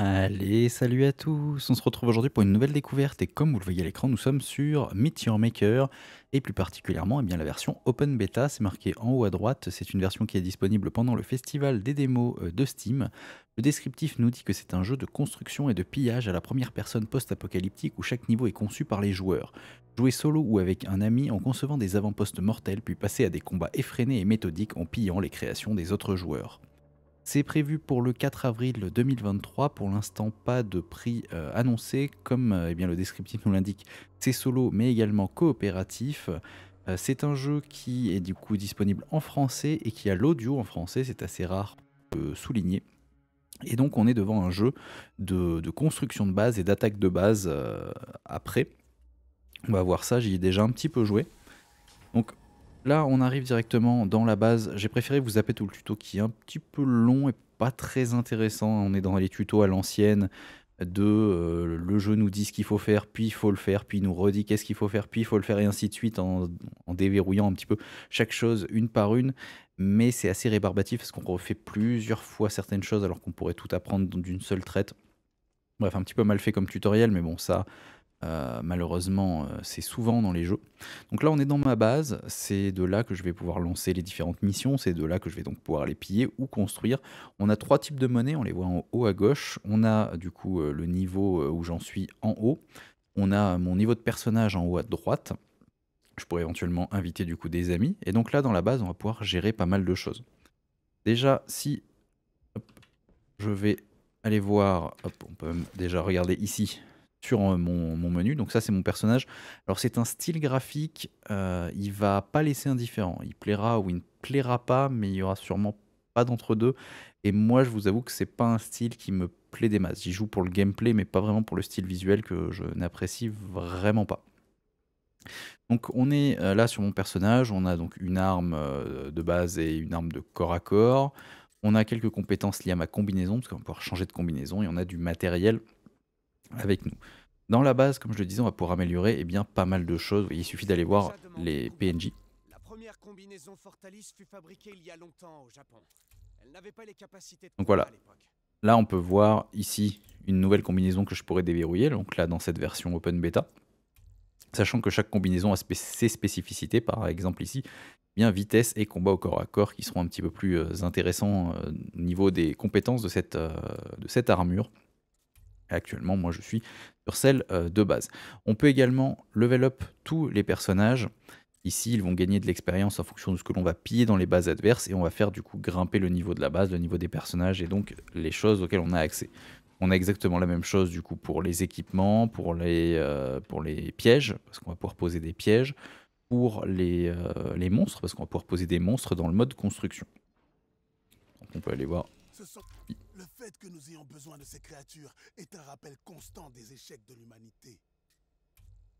Allez, salut à tous On se retrouve aujourd'hui pour une nouvelle découverte et comme vous le voyez à l'écran, nous sommes sur Meteor Maker et plus particulièrement eh bien, la version Open Beta, c'est marqué en haut à droite, c'est une version qui est disponible pendant le festival des démos euh, de Steam. Le descriptif nous dit que c'est un jeu de construction et de pillage à la première personne post-apocalyptique où chaque niveau est conçu par les joueurs. Jouer solo ou avec un ami en concevant des avant-postes mortels puis passer à des combats effrénés et méthodiques en pillant les créations des autres joueurs. C'est prévu pour le 4 avril 2023. Pour l'instant, pas de prix euh, annoncé. Comme euh, eh bien, le descriptif nous l'indique, c'est solo mais également coopératif. Euh, c'est un jeu qui est du coup disponible en français et qui a l'audio en français. C'est assez rare de souligner. Et donc on est devant un jeu de, de construction de base et d'attaque de base après. On va voir ça, j'y ai déjà un petit peu joué. Donc Là, on arrive directement dans la base. J'ai préféré vous zapper tout le tuto qui est un petit peu long et pas très intéressant. On est dans les tutos à l'ancienne de euh, le jeu nous dit ce qu'il faut faire, puis il faut le faire, puis il nous redit qu'est-ce qu'il faut faire, puis il faut le faire, et ainsi de suite, en, en déverrouillant un petit peu chaque chose une par une. Mais c'est assez rébarbatif parce qu'on refait plusieurs fois certaines choses alors qu'on pourrait tout apprendre d'une seule traite. Bref, un petit peu mal fait comme tutoriel, mais bon, ça, euh, malheureusement, euh, c'est souvent dans les jeux. Donc là, on est dans ma base. C'est de là que je vais pouvoir lancer les différentes missions. C'est de là que je vais donc pouvoir les piller ou construire. On a trois types de monnaies. On les voit en haut à gauche. On a du coup euh, le niveau où j'en suis en haut. On a mon niveau de personnage en haut à droite. Je pourrais éventuellement inviter du coup des amis. Et donc là, dans la base, on va pouvoir gérer pas mal de choses. Déjà, si je vais aller voir, on peut déjà regarder ici sur euh, mon, menu. Donc ça, c'est mon personnage. Alors c'est un style graphique, euh, il va pas laisser indifférent. Il plaira ou il ne plaira pas, mais il y aura sûrement pas d'entre deux. Et moi, je vous avoue que c'est pas un style qui me plaît des masses. J'y joue pour le gameplay, mais pas vraiment pour le style visuel que je n'apprécie vraiment pas. Donc on est euh, là sur mon personnage, on a donc une arme de base et une arme de corps à corps. On a quelques compétences liées à ma combinaison, parce qu'on va pouvoir changer de combinaison, et on a du matériel avec nous. Dans la base, comme je le disais, on va pouvoir améliorer eh bien, pas mal de choses. Il suffit d'aller voir les PNJ. Donc voilà. Là, on peut voir ici une nouvelle combinaison que je pourrais déverrouiller, donc là dans cette version open beta. Sachant que chaque combinaison a ses spécificités, par exemple ici, eh bien vitesse et combat au corps à corps qui seront un petit peu plus euh, intéressants euh, au niveau des compétences de cette, euh, de cette armure actuellement, moi, je suis sur celle euh, de base. On peut également level up tous les personnages. Ici, ils vont gagner de l'expérience en fonction de ce que l'on va piller dans les bases adverses et on va faire du coup grimper le niveau de la base, le niveau des personnages et donc les choses auxquelles on a accès. On a exactement la même chose du coup pour les équipements, pour les, euh, pour les pièges, parce qu'on va pouvoir poser des pièges, pour euh, les, monstres, parce qu'on va pouvoir poser des monstres dans le mode construction. on peut aller voir que nous ayons besoin de ces créatures est un rappel constant des échecs de l'humanité.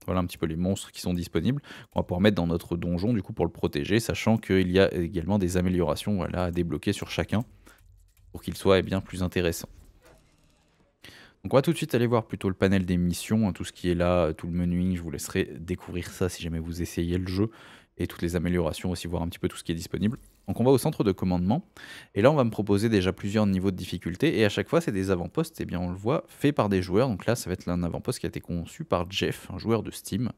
Voilà un petit peu les monstres qui sont disponibles, qu'on va pouvoir mettre dans notre donjon du coup pour le protéger, sachant qu'il y a également des améliorations à débloquer sur chacun pour qu'il soit eh bien, plus intéressant. Donc on va tout de suite aller voir plutôt le panel des missions, hein, tout ce qui est là, euh, tout le menuing, je vous laisserai découvrir ça si jamais vous essayez le jeu, et toutes les améliorations aussi, voir un petit peu tout ce qui est disponible. Donc on va au centre de commandement, et là on va me proposer déjà plusieurs niveaux de difficulté, et à chaque fois c'est des avant-postes, et eh bien on le voit, fait par des joueurs, donc là ça va être un avant-poste qui a été conçu par Jeff, un joueur de Steam,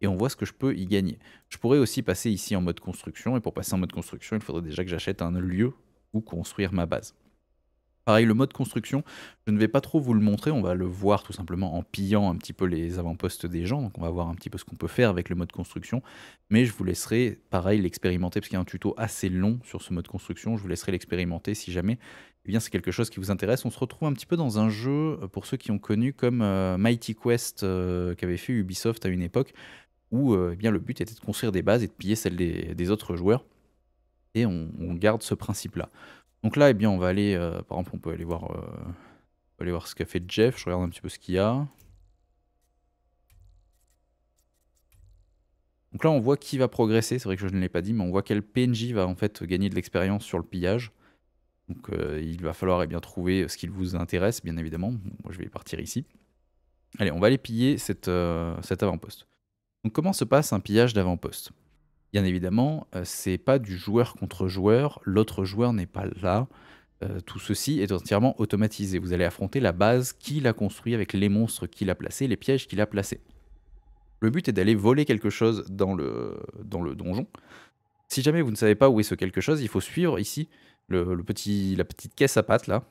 et on voit ce que je peux y gagner. Je pourrais aussi passer ici en mode construction, et pour passer en mode construction, il faudrait déjà que j'achète un lieu où construire ma base. Pareil, le mode construction, je ne vais pas trop vous le montrer, on va le voir tout simplement en pillant un petit peu les avant-postes des gens, donc on va voir un petit peu ce qu'on peut faire avec le mode construction, mais je vous laisserai, pareil, l'expérimenter, parce qu'il y a un tuto assez long sur ce mode construction, je vous laisserai l'expérimenter si jamais eh bien c'est quelque chose qui vous intéresse. On se retrouve un petit peu dans un jeu, euh, pour ceux qui ont connu, comme euh, Mighty Quest euh, qu'avait fait Ubisoft à une époque, où eh bien, le but était de construire des bases et de piller celles des, autres joueurs, et on garde ce principe-là. Donc là, eh bien, on va aller, euh, par exemple, on peut aller voir, euh, aller voir ce qu'a fait Jeff. Je regarde un petit peu ce qu'il y a. Donc là, on voit qui va progresser. C'est vrai que je ne l'ai pas dit, mais on voit quel PNJ va en fait gagner de l'expérience sur le pillage. Donc euh, il va falloir eh bien, trouver ce qui vous intéresse, bien évidemment. Moi, je vais partir ici. Allez, on va aller piller cette, cet avant-poste. Donc comment se passe un pillage d'avant-poste Bien évidemment, euh, c'est pas du joueur contre joueur, l'autre joueur n'est pas là. Euh, tout ceci est entièrement automatisé. Vous allez affronter la base qu'il a construit avec les monstres qu'il a placés, les pièges qu'il a placés. Le but est d'aller voler quelque chose dans le, dans le donjon. Si jamais vous ne savez pas où est ce quelque chose, il faut suivre ici le, petit, la petite caisse à pattes là,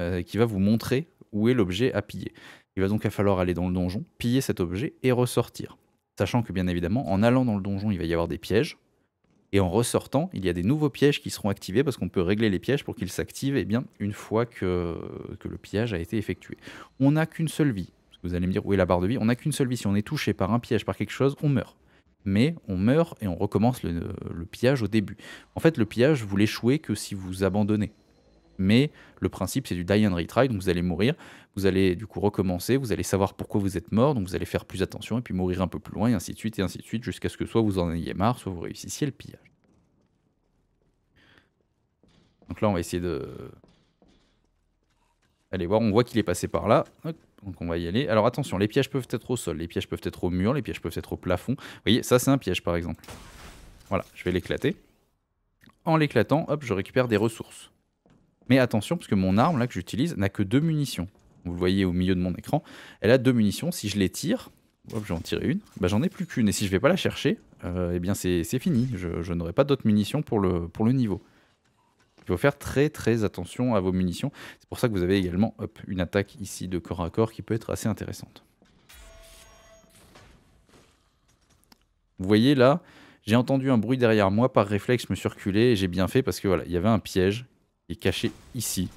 euh, qui va vous montrer où est l'objet à piller. Il va donc falloir aller dans le donjon, piller cet objet et ressortir. Sachant que bien évidemment, en allant dans le donjon, il va y avoir des pièges. Et en ressortant, il y a des nouveaux pièges qui seront activés parce qu'on peut régler les pièges pour qu'ils s'activent eh bien, une fois que, que le pillage a été effectué. On n'a qu'une seule vie. vous allez me dire, où est la barre de vie On n'a qu'une seule vie. Si on est touché par un piège, par quelque chose, on meurt. Mais on meurt et on recommence le, le pillage au début. En fait, le pillage, vous l'échouez que si vous abandonnez mais le principe c'est du die and retry, donc vous allez mourir, vous allez du coup recommencer, vous allez savoir pourquoi vous êtes mort, donc vous allez faire plus attention et puis mourir un peu plus loin et ainsi de suite et ainsi de suite jusqu'à ce que soit vous en ayez marre, soit vous réussissiez le pillage. Donc là on va essayer de... Allez voir, on voit qu'il est passé par là. Donc on va y aller. Alors attention, les pièges peuvent être au sol, les pièges peuvent être au mur, les pièges peuvent être au plafond. Vous voyez, ça c'est un piège par exemple. Voilà, je vais l'éclater. En l'éclatant, hop, je récupère des ressources. Mais attention, parce que mon arme là que j'utilise n'a que deux munitions. Vous le voyez au milieu de mon écran. Elle a deux munitions. Si je les tire, hop, j'en tirer une. Bah, j'en ai plus qu'une. Et si je ne vais pas la chercher, euh, eh bien c'est fini. Je, n'aurai pas d'autres munitions pour le, pour le niveau. Il faut faire très très attention à vos munitions. C'est pour ça que vous avez également une attaque ici de corps à corps qui peut être assez intéressante. Vous voyez là, j'ai entendu un bruit derrière moi, par réflexe je me suis reculé et j'ai bien fait parce que voilà, il y avait un piège est caché ici.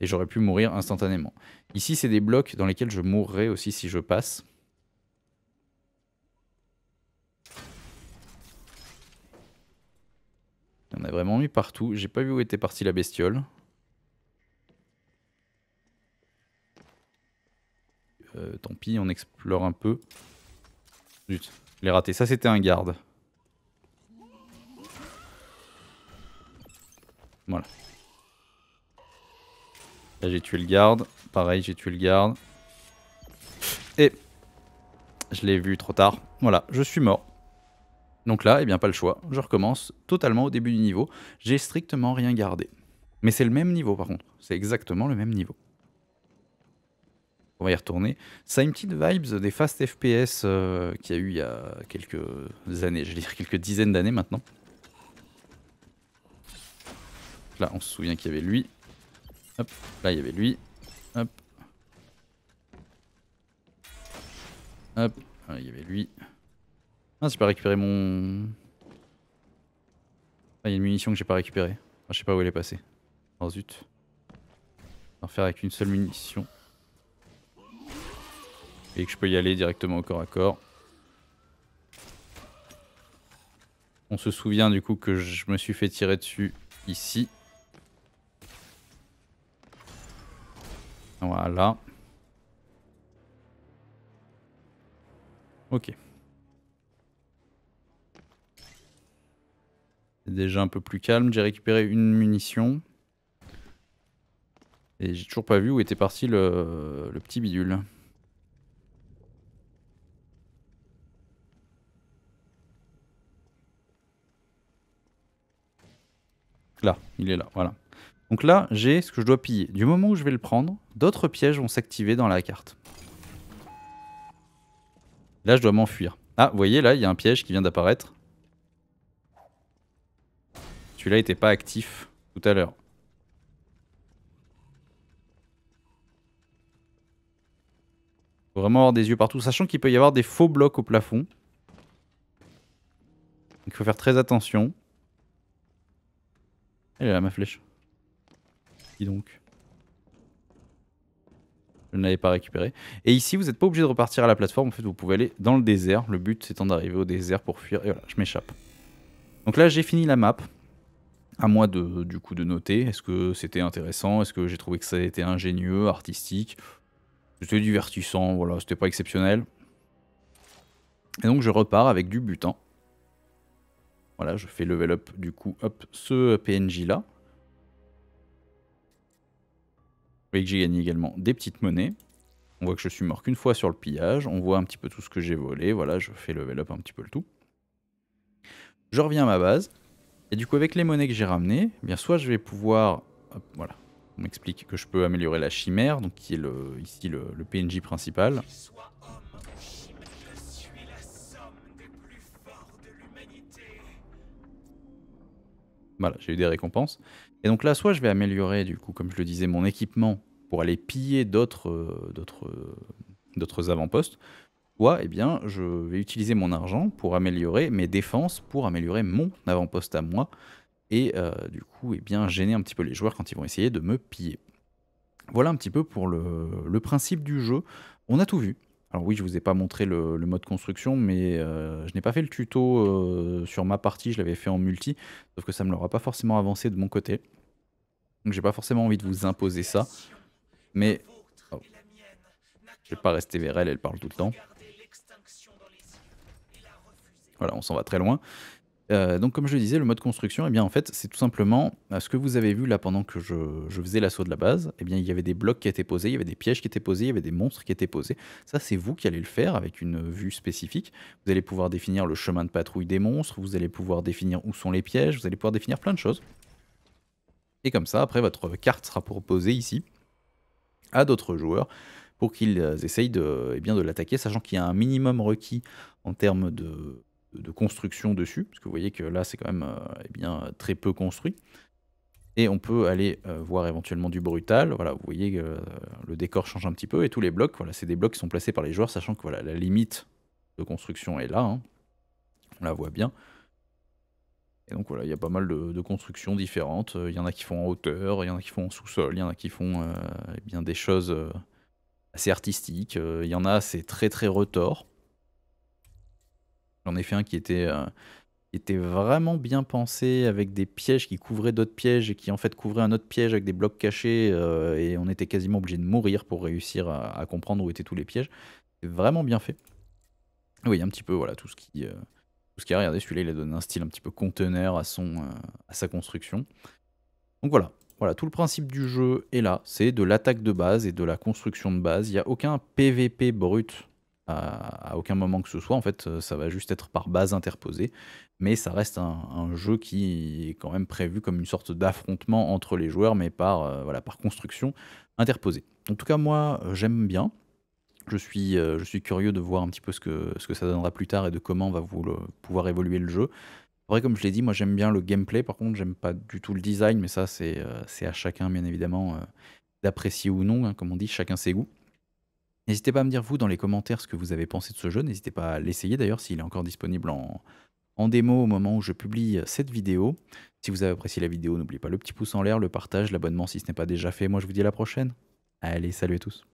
Et j'aurais pu mourir instantanément. Ici, c'est des blocs dans lesquels je mourrais aussi si je passe. On a vraiment mis partout. J'ai pas vu où était partie la bestiole. Euh, tant pis, on explore un peu. Zut, je l'ai raté. Ça, c'était un garde. Voilà. Là j'ai tué le garde. Pareil, j'ai tué le garde. Et je l'ai vu trop tard. Voilà, je suis mort. Donc là, eh bien pas le choix. Je recommence totalement au début du niveau. J'ai strictement rien gardé. Mais c'est le même niveau par contre. C'est exactement le même niveau. On va y retourner. Ça a une petite vibes des fast FPS euh, qu'il y a eu il y a quelques années, je vais dire quelques dizaines d'années maintenant là, on se souvient qu'il y avait lui. Hop, là, il y avait lui. Hop. Hop, il y avait lui. Ah, j'ai pas récupéré mon... Ah, il y a une munition que j'ai pas récupérée. Ah, je sais pas où elle est passée. Oh zut. On va avec une seule munition. Et que je peux y aller directement au corps à corps. On se souvient du coup que je me suis fait tirer dessus ici. Voilà. Ok. C'est déjà un peu plus calme. J'ai récupéré une munition. Et j'ai toujours pas vu où était parti le, petit bidule. Là, il est là, voilà. Donc là, j'ai ce que je dois piller. Du moment où je vais le prendre, d'autres pièges vont s'activer dans la carte. Là, je dois m'enfuir. Ah, vous voyez, là, il y a un piège qui vient d'apparaître. Celui-là n'était pas actif tout à l'heure. Faut vraiment avoir des yeux partout, sachant qu'il peut y avoir des faux blocs au plafond. Donc il faut faire très attention. Elle est là ma flèche donc. Je ne l'avais pas récupéré. Et ici, vous n'êtes pas obligé de repartir à la plateforme. En fait, vous pouvez aller dans le désert. Le but, c'est d'arriver au désert pour fuir. Et voilà, je m'échappe. Donc là, j'ai fini la map. À moi, de, du coup, de noter. Est-ce que c'était intéressant Est-ce que j'ai trouvé que ça a été ingénieux, artistique C'était divertissant, voilà. C'était pas exceptionnel. Et donc, je repars avec du butin. Voilà, je fais level up, du coup, hop, ce PNJ-là. voyez que j'ai gagné également des petites monnaies. On voit que je suis mort qu'une fois sur le pillage. On voit un petit peu tout ce que j'ai volé. Voilà, je fais level up un petit peu le tout. Je reviens à ma base. Et du coup, avec les monnaies que j'ai ramenées, eh bien soit je vais pouvoir... voilà. On m'explique que je peux améliorer la chimère, donc qui est le, ici le PNJ principal. Voilà, j'ai eu des récompenses. Et donc là, soit je vais améliorer, du coup, comme je le disais, mon équipement pour aller piller d'autres euh, euh, avant-postes, soit eh bien, je vais utiliser mon argent pour améliorer mes défenses, pour améliorer mon avant-poste à moi, et euh, du coup, eh bien, gêner un petit peu les joueurs quand ils vont essayer de me piller. Voilà un petit peu pour le principe du jeu. On a tout vu. Alors oui, je vous ai pas montré le, mode construction, mais euh, je n'ai pas fait le tuto euh, sur ma partie, je l'avais fait en multi, sauf que ça me l'aura pas forcément avancé de mon côté. Donc j'ai pas forcément envie de vous imposer ça, mais... Oh, je ne vais pas rester vers elle, elle parle tout le temps. Voilà, on s'en va très loin. Euh, donc comme je le disais, le mode construction, eh bien en fait c'est tout simplement euh, ce que vous avez vu là pendant que je, faisais l'assaut de la base. Eh bien il y avait des blocs qui étaient posés, il y avait des pièges qui étaient posés, il y avait des monstres qui étaient posés. Ça c'est vous qui allez le faire avec une vue spécifique. Vous allez pouvoir définir le chemin de patrouille des monstres, vous allez pouvoir définir où sont les pièges, vous allez pouvoir définir plein de choses. Et comme ça après votre carte sera proposée ici à d'autres joueurs pour qu'ils euh, essayent de, eh de l'attaquer, sachant qu'il y a un minimum requis en termes de de construction dessus, parce que vous voyez que là c'est quand même euh, eh bien, très peu construit. Et on peut aller euh, voir éventuellement du brutal. Voilà, vous voyez que euh, le décor change un petit peu et tous les blocs, voilà, c'est des blocs qui sont placés par les joueurs, sachant que voilà, la limite de construction est là. Hein. On la voit bien. Et donc voilà, il y a pas mal de, constructions différentes. Il y en a qui font en hauteur, il y en a qui font en sous-sol, il y en a qui font eh bien, des choses assez artistiques. Il y en a, c'est très très retors. En effet, fait un qui était, euh, était vraiment bien pensé, avec des pièges qui couvraient d'autres pièges et qui en fait couvraient un autre piège avec des blocs cachés. Euh, et on était quasiment obligé de mourir pour réussir à, comprendre où étaient tous les pièges. C'est vraiment bien fait. Oui, un petit peu, voilà, tout ce qui. Euh, ce qui a regardé, celui-là, il a donné un style un petit peu conteneur à, son, à sa construction. Donc voilà, voilà, tout le principe du jeu est là, c'est de l'attaque de base et de la construction de base. Il n'y a aucun PVP brut à, aucun moment que ce soit. En fait, euh, ça va juste être par base interposée. Mais ça reste un, jeu qui est quand même prévu comme une sorte d'affrontement entre les joueurs, mais par, euh, voilà, par construction interposée. En tout cas, moi, euh, j'aime bien. Je suis, je suis curieux de voir un petit peu ce que, ce que ça donnera plus tard et de comment va vous pouvoir évoluer le jeu. vrai, comme je l'ai dit, moi j'aime bien le gameplay, par contre j'aime pas du tout le design, mais ça c'est à chacun bien évidemment d'apprécier ou non, hein, comme on dit, chacun ses goûts. N'hésitez pas à me dire, vous, dans les commentaires, ce que vous avez pensé de ce jeu. N'hésitez pas à l'essayer, d'ailleurs, s'il est encore disponible en, en démo au moment où je publie euh, cette vidéo. Si vous avez apprécié la vidéo, n'oubliez pas le petit pouce en l'air, le partage, l'abonnement si ce n'est pas déjà fait. Moi, je vous dis à la prochaine. Allez, salut à tous.